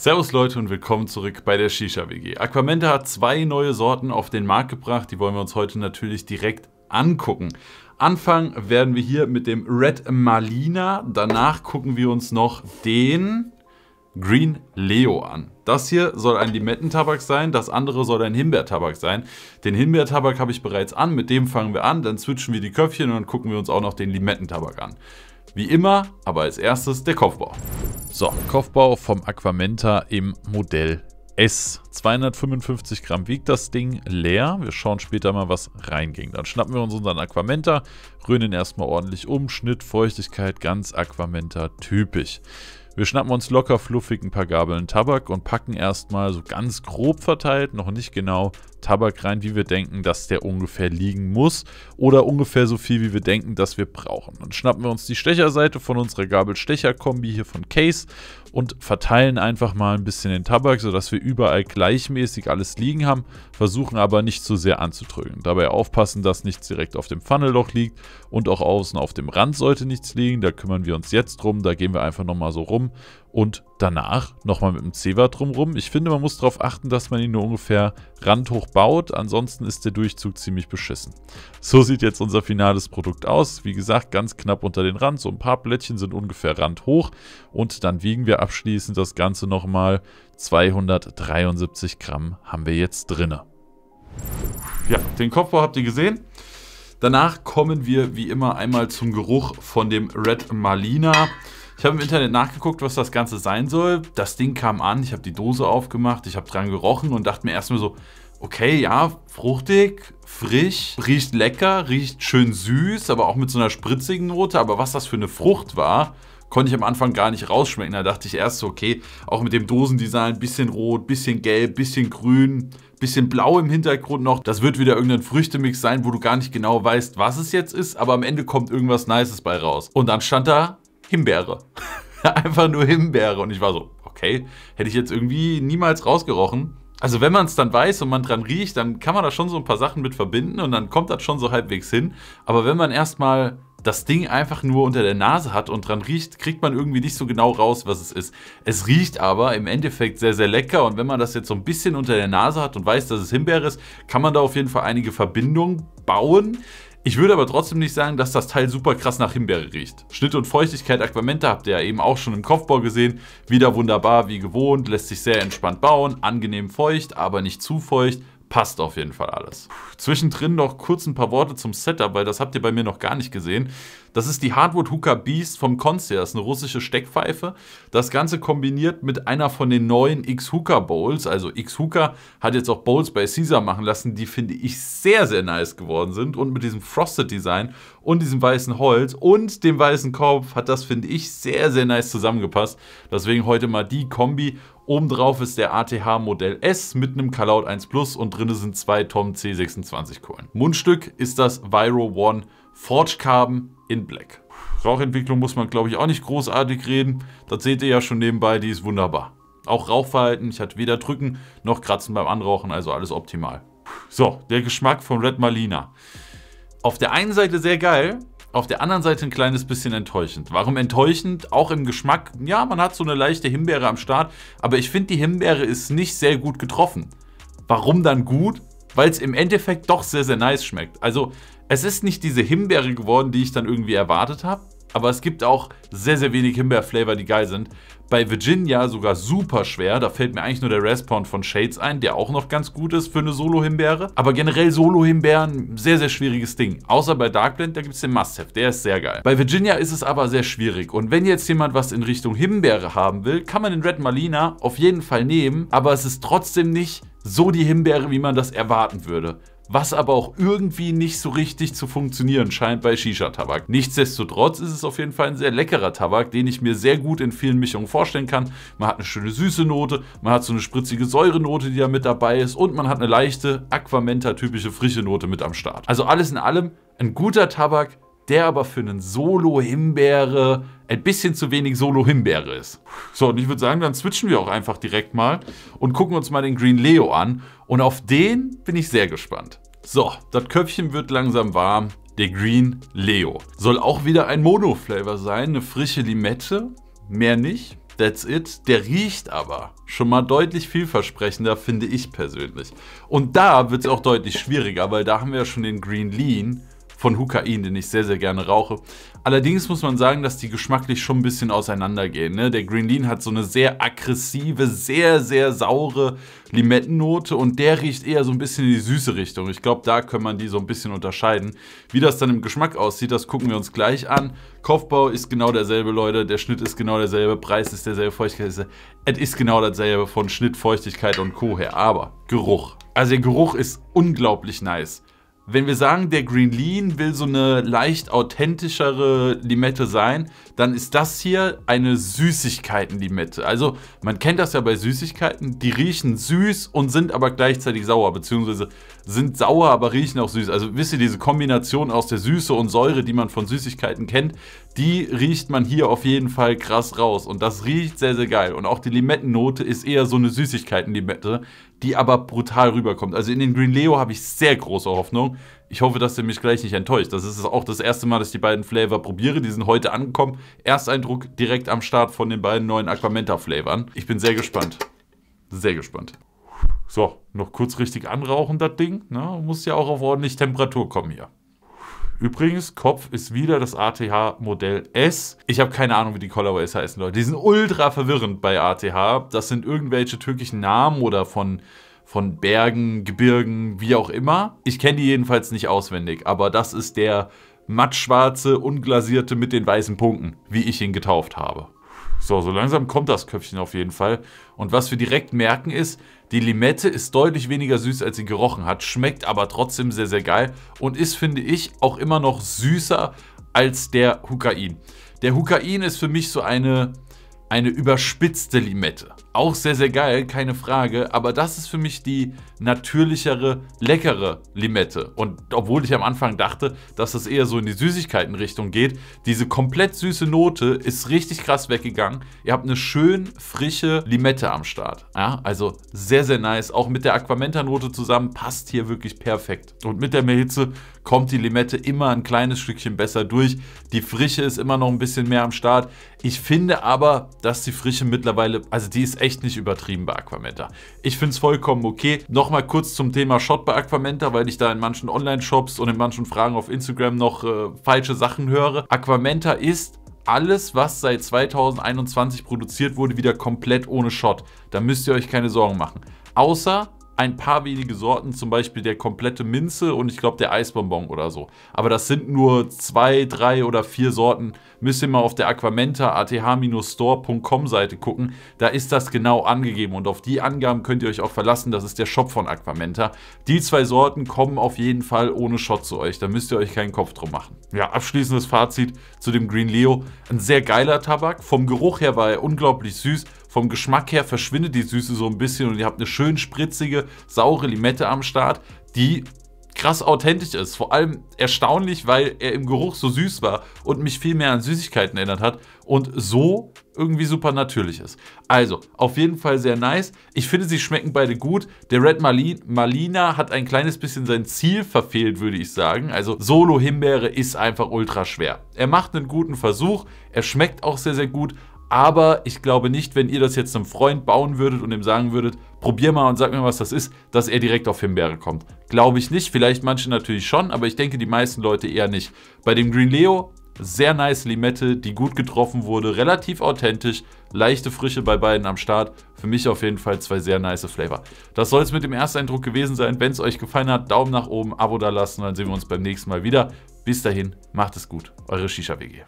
Servus Leute und willkommen zurück bei der Shisha WG. Aquamenta hat zwei neue Sorten auf den Markt gebracht, die wollen wir uns heute natürlich direkt angucken. Anfangen werden wir hier mit dem Red Malina, danach gucken wir uns noch den Green Leo an. Das hier soll ein Limettentabak sein, das andere soll ein Himbeertabak sein. Den Himbeertabak habe ich bereits an, mit dem fangen wir an, dann switchen wir die Köpfchen und dann gucken wir uns auch noch den Limettentabak an. Wie immer, aber als erstes der Kopfbau. So, Kopfbau vom Aquamenta im Modell S. 255 Gramm wiegt das Ding leer. Wir schauen später mal, was reinging. Dann schnappen wir uns unseren Aquamenta, rühren ihn erstmal ordentlich um. Schnitt, Feuchtigkeit, ganz Aquamenta typisch. Wir schnappen uns locker fluffig ein paar Gabeln Tabak und packen erstmal so ganz grob verteilt, noch nicht genau, Tabak rein, wie wir denken, dass der ungefähr liegen muss oder ungefähr so viel, wie wir denken, dass wir brauchen. Dann schnappen wir uns die Stecherseite von unserer gabelstecher kombi hier von Case und verteilen einfach mal ein bisschen den Tabak, sodass wir überall gleichmäßig alles liegen haben, versuchen aber nicht zu sehr anzudrücken. Dabei aufpassen, dass nichts direkt auf dem Funnelloch liegt und auch außen auf dem Rand sollte nichts liegen. Da kümmern wir uns jetzt drum, da gehen wir einfach nochmal so rum und Danach nochmal mit dem Zewa drumrum. Ich finde, man muss darauf achten, dass man ihn nur ungefähr randhoch baut. Ansonsten ist der Durchzug ziemlich beschissen. So sieht jetzt unser finales Produkt aus. Wie gesagt, ganz knapp unter den Rand. So ein paar Blättchen sind ungefähr randhoch. Und dann wiegen wir abschließend das Ganze nochmal. 273 Gramm haben wir jetzt drin. Ja, den Kopfbau habt ihr gesehen. Danach kommen wir wie immer einmal zum Geruch von dem Red Malina. Ich habe im Internet nachgeguckt, was das Ganze sein soll. Das Ding kam an, ich habe die Dose aufgemacht, ich habe dran gerochen und dachte mir erstmal so, okay, ja, fruchtig, frisch, riecht lecker, riecht schön süß, aber auch mit so einer spritzigen Note. Aber was das für eine Frucht war, konnte ich am Anfang gar nicht rausschmecken. Da dachte ich erst so, okay, auch mit dem Dosendesign, bisschen rot, bisschen gelb, bisschen grün, bisschen blau im Hintergrund noch. Das wird wieder irgendein Früchtemix sein, wo du gar nicht genau weißt, was es jetzt ist, aber am Ende kommt irgendwas Nices bei raus. Und dann stand da Himbeere. Einfach nur Himbeere. Und ich war so, okay, hätte ich jetzt irgendwie niemals rausgerochen. Also wenn man es dann weiß und man dran riecht, dann kann man da schon so ein paar Sachen mit verbinden und dann kommt das schon so halbwegs hin. Aber wenn man erstmal das Ding einfach nur unter der Nase hat und dran riecht, kriegt man irgendwie nicht so genau raus, was es ist. Es riecht aber im Endeffekt sehr, sehr lecker und wenn man das jetzt so ein bisschen unter der Nase hat und weiß, dass es Himbeere ist, kann man da auf jeden Fall einige Verbindungen bauen. Ich würde aber trotzdem nicht sagen, dass das Teil super krass nach Himbeere riecht. Schnitt und Feuchtigkeit Aquamente habt ihr ja eben auch schon im Kopfbau gesehen. Wieder wunderbar wie gewohnt, lässt sich sehr entspannt bauen, angenehm feucht, aber nicht zu feucht, passt auf jeden Fall alles. Puh, zwischendrin noch kurz ein paar Worte zum Setup, weil das habt ihr bei mir noch gar nicht gesehen. Das ist die Hardwood Hooker Beast vom Concierge, eine russische Steckpfeife. Das Ganze kombiniert mit einer von den neuen X-Hooker Bowls. Also X-Hooker hat jetzt auch Bowls bei Caesar machen lassen, die finde ich sehr, sehr nice geworden sind. Und mit diesem Frosted Design und diesem weißen Holz und dem weißen Kopf hat das, finde ich, sehr, sehr nice zusammengepasst. Deswegen heute mal die Kombi Obendrauf ist der ATH Modell S mit einem Kalaut 1 Plus und drinne sind zwei Tom C26 Kohlen. Mundstück ist das Viro One Forge Carbon in Black. Rauchentwicklung muss man glaube ich auch nicht großartig reden. Das seht ihr ja schon nebenbei, die ist wunderbar. Auch Rauchverhalten, ich hatte weder drücken noch kratzen beim Anrauchen, also alles optimal. So, der Geschmack von Red Malina. Auf der einen Seite sehr geil, auf der anderen Seite ein kleines bisschen enttäuschend. Warum enttäuschend? Auch im Geschmack. Ja, man hat so eine leichte Himbeere am Start, aber ich finde, die Himbeere ist nicht sehr gut getroffen. Warum dann gut? Weil es im Endeffekt doch sehr, sehr nice schmeckt. Also, es ist nicht diese Himbeere geworden, die ich dann irgendwie erwartet habe aber es gibt auch sehr, sehr wenig Himbeerflavor, die geil sind. Bei Virginia sogar super schwer. Da fällt mir eigentlich nur der Respawn von Shades ein, der auch noch ganz gut ist für eine Solo-Himbeere. Aber generell Solo-Himbeeren, sehr, sehr schwieriges Ding. Außer bei Darkblend, da gibt es den Must-Have. Der ist sehr geil. Bei Virginia ist es aber sehr schwierig. Und wenn jetzt jemand was in Richtung Himbeere haben will, kann man den Red Malina auf jeden Fall nehmen. Aber es ist trotzdem nicht so die Himbeere, wie man das erwarten würde. Was aber auch irgendwie nicht so richtig zu funktionieren scheint bei Shisha-Tabak. Nichtsdestotrotz ist es auf jeden Fall ein sehr leckerer Tabak, den ich mir sehr gut in vielen Mischungen vorstellen kann. Man hat eine schöne süße Note, man hat so eine spritzige Säurenote, die da mit dabei ist und man hat eine leichte Aquamenta-typische frische Note mit am Start. Also alles in allem ein guter Tabak, der aber für einen Solo-Himbeere ein bisschen zu wenig Solo-Himbeere ist. So, und ich würde sagen, dann switchen wir auch einfach direkt mal und gucken uns mal den Green Leo an. Und auf den bin ich sehr gespannt. So, das Köpfchen wird langsam warm. Der Green Leo. Soll auch wieder ein Mono-Flavor sein, eine frische Limette, mehr nicht. That's it. Der riecht aber schon mal deutlich vielversprechender, finde ich persönlich. Und da wird es auch deutlich schwieriger, weil da haben wir ja schon den Green Lean von Hukain, den ich sehr, sehr gerne rauche. Allerdings muss man sagen, dass die geschmacklich schon ein bisschen auseinandergehen. Ne? Der Green Lean hat so eine sehr aggressive, sehr, sehr saure Limettennote und der riecht eher so ein bisschen in die süße Richtung. Ich glaube, da kann man die so ein bisschen unterscheiden. Wie das dann im Geschmack aussieht, das gucken wir uns gleich an. Kopfbau ist genau derselbe, Leute. Der Schnitt ist genau derselbe, Preis ist derselbe, Feuchtigkeit ist derselbe. Es ist genau dasselbe von Schnitt, Feuchtigkeit und Co. her. Aber Geruch. Also der Geruch ist unglaublich nice wenn wir sagen, der Green Lean will so eine leicht authentischere Limette sein, dann ist das hier eine Süßigkeiten-Limette. Also man kennt das ja bei Süßigkeiten, die riechen süß und sind aber gleichzeitig sauer, beziehungsweise sind sauer, aber riechen auch süß. Also wisst ihr, diese Kombination aus der Süße und Säure, die man von Süßigkeiten kennt, die riecht man hier auf jeden Fall krass raus. Und das riecht sehr, sehr geil. Und auch die Limettennote ist eher so eine Süßigkeiten-Limette, die aber brutal rüberkommt. Also in den Green Leo habe ich sehr große Hoffnung. Ich hoffe, dass ihr mich gleich nicht enttäuscht. Das ist auch das erste Mal, dass ich die beiden Flavor probiere. Die sind heute angekommen. Ersteindruck direkt am Start von den beiden neuen Aquamenta-Flavern. Ich bin sehr gespannt. Sehr gespannt. So, noch kurz richtig anrauchen, das Ding. Na, ne? muss ja auch auf ordentlich Temperatur kommen hier. Übrigens, Kopf ist wieder das ATH Modell S. Ich habe keine Ahnung, wie die Colorways heißen, Leute. Die sind ultra verwirrend bei ATH. Das sind irgendwelche türkischen Namen oder von von Bergen, Gebirgen, wie auch immer. Ich kenne die jedenfalls nicht auswendig, aber das ist der mattschwarze, unglasierte mit den weißen Punkten, wie ich ihn getauft habe. So, so langsam kommt das Köpfchen auf jeden Fall. Und was wir direkt merken ist, die Limette ist deutlich weniger süß, als sie gerochen hat, schmeckt aber trotzdem sehr, sehr geil und ist, finde ich, auch immer noch süßer als der Hukain. Der Hukain ist für mich so eine, eine überspitzte Limette. Auch sehr, sehr geil, keine Frage. Aber das ist für mich die natürlichere, leckere Limette. Und obwohl ich am Anfang dachte, dass das eher so in die süßigkeiten geht, diese komplett süße Note ist richtig krass weggegangen. Ihr habt eine schön frische Limette am Start. Ja, also sehr, sehr nice. Auch mit der Aquamenta-Note zusammen passt hier wirklich perfekt. Und mit der Mehitze kommt die Limette immer ein kleines Stückchen besser durch. Die Frische ist immer noch ein bisschen mehr am Start. Ich finde aber, dass die Frische mittlerweile, also die ist echt echt nicht übertrieben bei Aquamenta. Ich finde es vollkommen okay. Nochmal kurz zum Thema Shot bei Aquamenta, weil ich da in manchen Online-Shops und in manchen Fragen auf Instagram noch äh, falsche Sachen höre. Aquamenta ist alles, was seit 2021 produziert wurde, wieder komplett ohne Shot. Da müsst ihr euch keine Sorgen machen. Außer ein paar wenige Sorten, zum Beispiel der komplette Minze und ich glaube der Eisbonbon oder so. Aber das sind nur zwei, drei oder vier Sorten. Müsst ihr mal auf der Aquamenta ath-store.com Seite gucken. Da ist das genau angegeben und auf die Angaben könnt ihr euch auch verlassen. Das ist der Shop von Aquamenta. Die zwei Sorten kommen auf jeden Fall ohne Shot zu euch. Da müsst ihr euch keinen Kopf drum machen. Ja, abschließendes Fazit zu dem Green Leo. Ein sehr geiler Tabak. Vom Geruch her war er unglaublich süß. Vom Geschmack her verschwindet die Süße so ein bisschen und ihr habt eine schön spritzige, saure Limette am Start, die krass authentisch ist. Vor allem erstaunlich, weil er im Geruch so süß war und mich viel mehr an Süßigkeiten erinnert hat und so irgendwie super natürlich ist. Also, auf jeden Fall sehr nice. Ich finde, sie schmecken beide gut. Der Red Malin Malina hat ein kleines bisschen sein Ziel verfehlt, würde ich sagen. Also, Solo-Himbeere ist einfach ultra schwer. Er macht einen guten Versuch. Er schmeckt auch sehr, sehr gut. Aber ich glaube nicht, wenn ihr das jetzt einem Freund bauen würdet und ihm sagen würdet, probier mal und sag mir, was das ist, dass er direkt auf Himbeere kommt. Glaube ich nicht, vielleicht manche natürlich schon, aber ich denke die meisten Leute eher nicht. Bei dem Green Leo, sehr nice Limette, die gut getroffen wurde, relativ authentisch, leichte Frische bei beiden am Start. Für mich auf jeden Fall zwei sehr nice Flavor. Das soll es mit dem Ersteindruck gewesen sein. Wenn es euch gefallen hat, Daumen nach oben, Abo da lassen, dann sehen wir uns beim nächsten Mal wieder. Bis dahin, macht es gut, eure Shisha-WG.